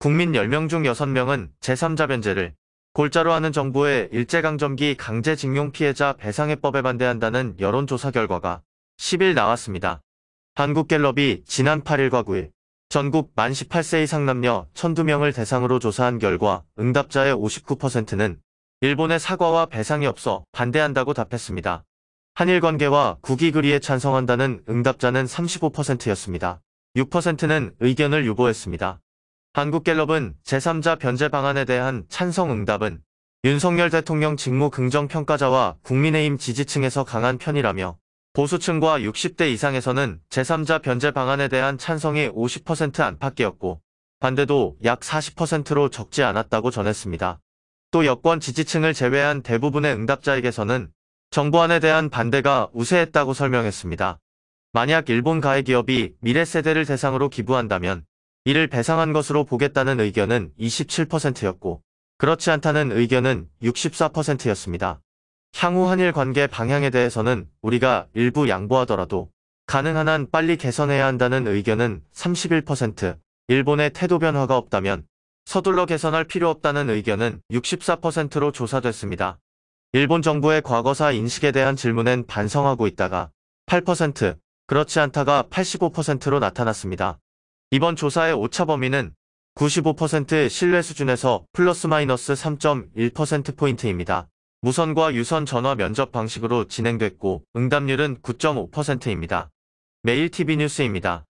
국민 10명 중 6명은 제3자 변제를 골자로 하는 정부의 일제강점기 강제징용 피해자 배상해법에 반대한다는 여론조사 결과가 10일 나왔습니다. 한국갤럽이 지난 8일과 9일 전국 만 18세 이상 남녀 1002명을 대상으로 조사한 결과 응답자의 59%는 일본의 사과와 배상이 없어 반대한다고 답했습니다. 한일 관계와 국익 의리에 찬성한다는 응답자는 35%였습니다. 6%는 의견을 유보했습니다. 한국갤럽은 제3자 변제 방안에 대한 찬성 응답은 윤석열 대통령 직무 긍정 평가자와 국민의힘 지지층에서 강한 편이라며 보수층과 60대 이상에서는 제3자 변제 방안에 대한 찬성이 50% 안팎이었고 반대도 약 40%로 적지 않았다고 전했습니다. 또 여권 지지층을 제외한 대부분의 응답자에게서는 정부안에 대한 반대가 우세했다고 설명했습니다. 만약 일본 가해 기업이 미래 세대를 대상으로 기부한다면 이를 배상한 것으로 보겠다는 의견은 27%였고 그렇지 않다는 의견은 64%였습니다. 향후 한일 관계 방향에 대해서는 우리가 일부 양보하더라도 가능한 한 빨리 개선해야 한다는 의견은 31%, 일본의 태도 변화가 없다면 서둘러 개선할 필요 없다는 의견은 64%로 조사됐습니다. 일본 정부의 과거사 인식에 대한 질문엔 반성하고 있다가 8%, 그렇지 않다가 85%로 나타났습니다. 이번 조사의 오차 범위는 95%의 신뢰 수준에서 플러스 마이너스 3.1%포인트입니다. 무선과 유선 전화 면접 방식으로 진행됐고 응답률은 9.5%입니다. 매일 TV뉴스입니다.